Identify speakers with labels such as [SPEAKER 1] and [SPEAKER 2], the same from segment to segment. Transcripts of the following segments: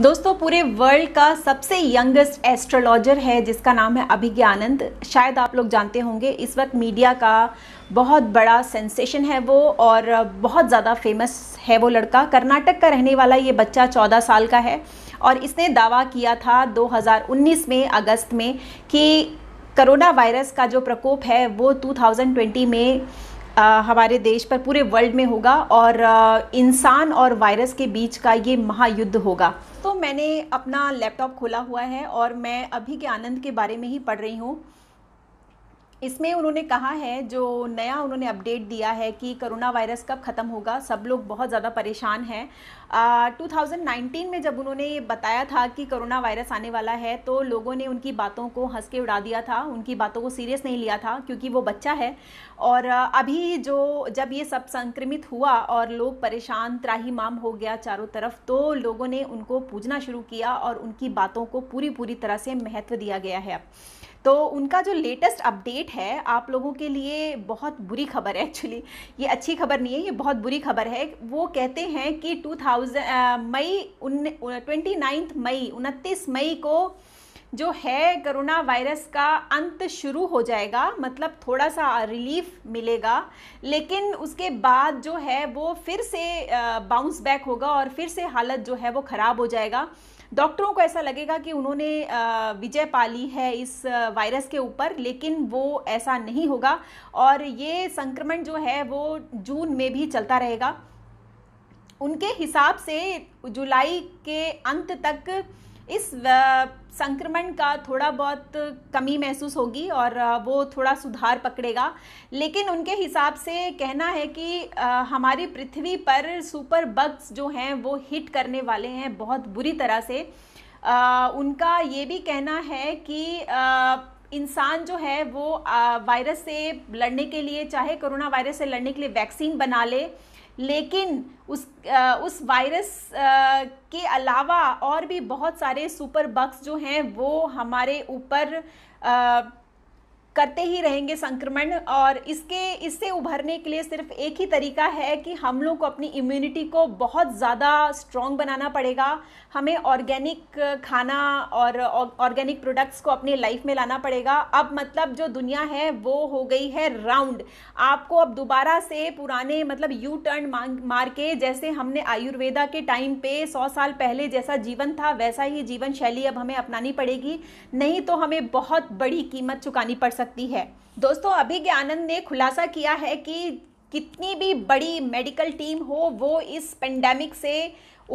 [SPEAKER 1] दोस्तों पूरे वर्ल्ड का सबसे यंगेस्ट एस्ट्रोलॉजर है जिसका नाम है अभिज्ञानंद शायद आप लोग जानते होंगे इस वक्त मीडिया का बहुत बड़ा सेंसेशन है वो और बहुत ज़्यादा फेमस है वो लड़का कर्नाटक का रहने वाला ये बच्चा 14 साल का है और इसने दावा किया था 2019 में अगस्त में कि करोना वायरस का जो प्रकोप है वो 2020 में आ, हमारे देश पर पूरे वर्ल्ड में होगा और इंसान और वायरस के बीच का ये महायुद्ध होगा मैंने अपना लैपटॉप खोला हुआ है और मैं अभी के आनंद के बारे में ही पढ़ रही हूँ इसमें उन्होंने कहा है जो नया उन्होंने अपडेट दिया है कि कोरोना वायरस कब ख़त्म होगा सब लोग बहुत ज़्यादा परेशान हैं 2019 में जब उन्होंने ये बताया था कि कोरोना वायरस आने वाला है तो लोगों ने उनकी बातों को हंस के उड़ा दिया था उनकी बातों को सीरियस नहीं लिया था क्योंकि वो बच्चा है और अभी जो जब ये सब संक्रमित हुआ और लोग परेशान त्राहीमाम हो गया चारों तरफ तो लोगों ने उनको पूजना शुरू किया और उनकी बातों को पूरी पूरी तरह से महत्व दिया गया है अब तो उनका जो लेटेस्ट अपडेट है आप लोगों के लिए बहुत बुरी खबर है एक्चुअली ये अच्छी खबर नहीं है ये बहुत बुरी खबर है वो कहते हैं कि टू मई ट्वेंटी मई उनतीस मई को जो है कोरोना वायरस का अंत शुरू हो जाएगा मतलब थोड़ा सा रिलीफ मिलेगा लेकिन उसके बाद जो है वो फिर से बाउंस बैक होगा और फिर से हालत जो है वो ख़राब हो जाएगा डॉक्टरों को ऐसा लगेगा कि उन्होंने विजय पाली है इस वायरस के ऊपर लेकिन वो ऐसा नहीं होगा और ये संक्रमण जो है वो जून में भी चलता रहेगा उनके हिसाब से जुलाई के अंत तक इस संक्रमण का थोड़ा बहुत कमी महसूस होगी और वो थोड़ा सुधार पकड़ेगा लेकिन उनके हिसाब से कहना है कि हमारी पृथ्वी पर सुपर बग्स जो हैं वो हिट करने वाले हैं बहुत बुरी तरह से उनका ये भी कहना है कि इंसान जो है वो वायरस से लड़ने के लिए चाहे कोरोना वायरस से लड़ने के लिए वैक्सीन बना ले लेकिन उस आ, उस वायरस आ, के अलावा और भी बहुत सारे सुपर बग्स जो हैं वो हमारे ऊपर करते ही रहेंगे संक्रमण और इसके इससे उभरने के लिए सिर्फ एक ही तरीका है कि हम लोग को अपनी इम्यूनिटी को बहुत ज़्यादा स्ट्रॉन्ग बनाना पड़ेगा हमें ऑर्गेनिक खाना और ऑर्गेनिक प्रोडक्ट्स को अपने लाइफ में लाना पड़ेगा अब मतलब जो दुनिया है वो हो गई है राउंड आपको अब दोबारा से पुराने मतलब यू टर्न मार के जैसे हमने आयुर्वेदा के टाइम पे सौ साल पहले जैसा जीवन था वैसा ही जीवन शैली अब हमें अपनानी पड़ेगी नहीं तो हमें बहुत बड़ी कीमत चुकानी पड़ सकती सकती है दोस्तों अभिज्ञ आनंद ने खुलासा किया है कि कितनी भी बड़ी मेडिकल टीम हो वो इस पेंडेमिक से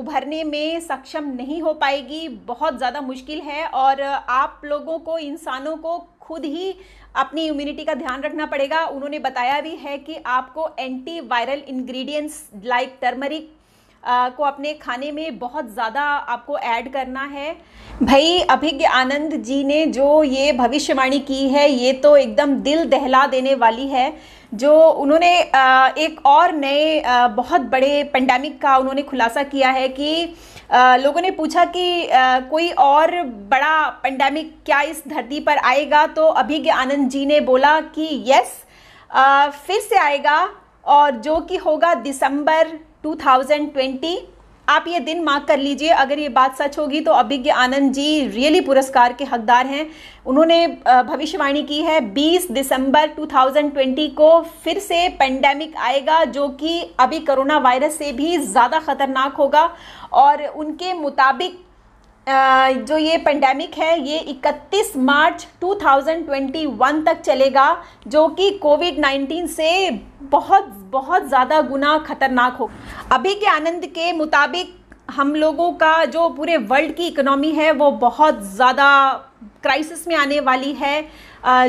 [SPEAKER 1] उभरने में सक्षम नहीं हो पाएगी बहुत ज़्यादा मुश्किल है और आप लोगों को इंसानों को खुद ही अपनी इम्यूनिटी का ध्यान रखना पड़ेगा उन्होंने बताया भी है कि आपको antiviral ingredients like turmeric को अपने खाने में बहुत ज़्यादा आपको ऐड करना है भाई अभिज्ञ आनंद जी ने जो ये भविष्यवाणी की है ये तो एकदम दिल दहला देने वाली है जो उन्होंने एक और नए बहुत बड़े पेंडेमिक का उन्होंने खुलासा किया है कि लोगों ने पूछा कि कोई और बड़ा पेंडेमिक क्या इस धरती पर आएगा तो अभिज्ञ आनंद जी ने बोला कि यस फिर से आएगा और जो कि होगा दिसंबर 2020 आप ये दिन मार्क कर लीजिए अगर ये बात सच होगी तो अभिज्ञ आनंद जी रियली पुरस्कार के हकदार हैं उन्होंने भविष्यवाणी की है 20 दिसंबर 2020 को फिर से पेंडेमिक आएगा जो कि अभी कोरोना वायरस से भी ज़्यादा खतरनाक होगा और उनके मुताबिक जो ये पेंडेमिक है ये 31 मार्च 2021 तक चलेगा जो कि कोविड 19 से बहुत बहुत ज़्यादा गुना खतरनाक हो अभी के आनंद के मुताबिक हम लोगों का जो पूरे वर्ल्ड की इकोनॉमी है वो बहुत ज़्यादा क्राइसिस में आने वाली है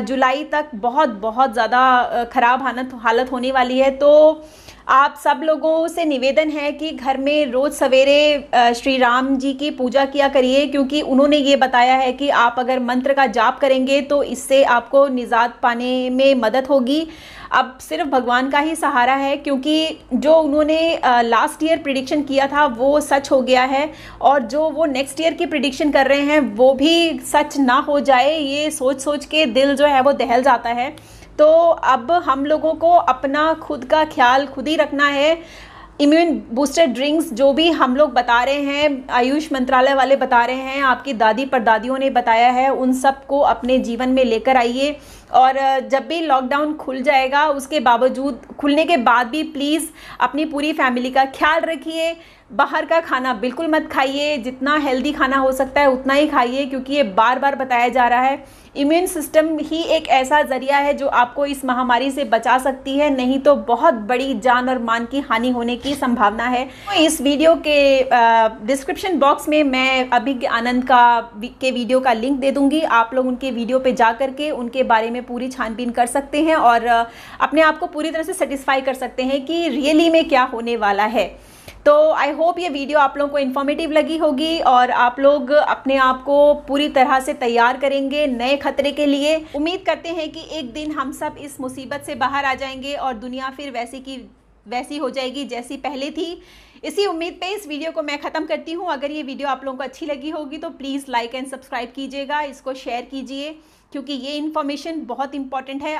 [SPEAKER 1] जुलाई तक बहुत बहुत ज़्यादा ख़राब हालत हालत होने वाली है तो आप सब लोगों से निवेदन है कि घर में रोज़ सवेरे श्री राम जी की पूजा किया करिए क्योंकि उन्होंने ये बताया है कि आप अगर मंत्र का जाप करेंगे तो इससे आपको निजात पाने में मदद होगी अब सिर्फ भगवान का ही सहारा है क्योंकि जो उन्होंने लास्ट ईयर प्रिडिक्शन किया था वो सच हो गया है और जो वो नेक्स्ट ईयर की प्रिडिक्शन कर रहे हैं वो भी सच ना हो जाए ये सोच सोच के दिल जो है वो दहल जाता है तो अब हम लोगों को अपना खुद का ख्याल खुद ही रखना है इम्यून बूस्टर ड्रिंक्स जो भी हम लोग बता रहे हैं आयुष मंत्रालय वाले बता रहे हैं आपकी दादी परदादियों ने बताया है उन सब को अपने जीवन में लेकर आइए और जब भी लॉकडाउन खुल जाएगा उसके बावजूद खुलने के बाद भी प्लीज़ अपनी पूरी फैमिली का ख्याल रखिए बाहर का खाना बिल्कुल मत खाइए जितना हेल्दी खाना हो सकता है उतना ही खाइए क्योंकि ये बार बार बताया जा रहा है इम्यून सिस्टम ही एक ऐसा ज़रिया है जो आपको इस महामारी से बचा सकती है नहीं तो बहुत बड़ी जान और मान की हानि होने की संभावना है तो इस वीडियो के डिस्क्रिप्शन बॉक्स में मैं अभिज्ञ आनंद का के वीडियो का लिंक दे दूंगी आप लोग उनके वीडियो पे जा करके उनके बारे में पूरी छानबीन कर सकते हैं और अपने आप को पूरी तरह से सेटिस्फाई कर सकते हैं कि रियली में क्या होने वाला है तो आई होप ये वीडियो आप लोगों को इन्फॉर्मेटिव लगी होगी और आप लोग अपने आप को पूरी तरह से तैयार करेंगे नए खतरे के लिए उम्मीद करते हैं कि एक दिन हम सब इस मुसीबत से बाहर आ जाएंगे और दुनिया फिर वैसी की वैसी हो जाएगी जैसी पहले थी इसी उम्मीद पे इस वीडियो को मैं ख़त्म करती हूँ अगर ये वीडियो आप लोगों को अच्छी लगी होगी तो प्लीज़ लाइक एंड सब्सक्राइब कीजिएगा इसको शेयर कीजिए क्योंकि ये इन्फॉर्मेशन बहुत इंपॉर्टेंट है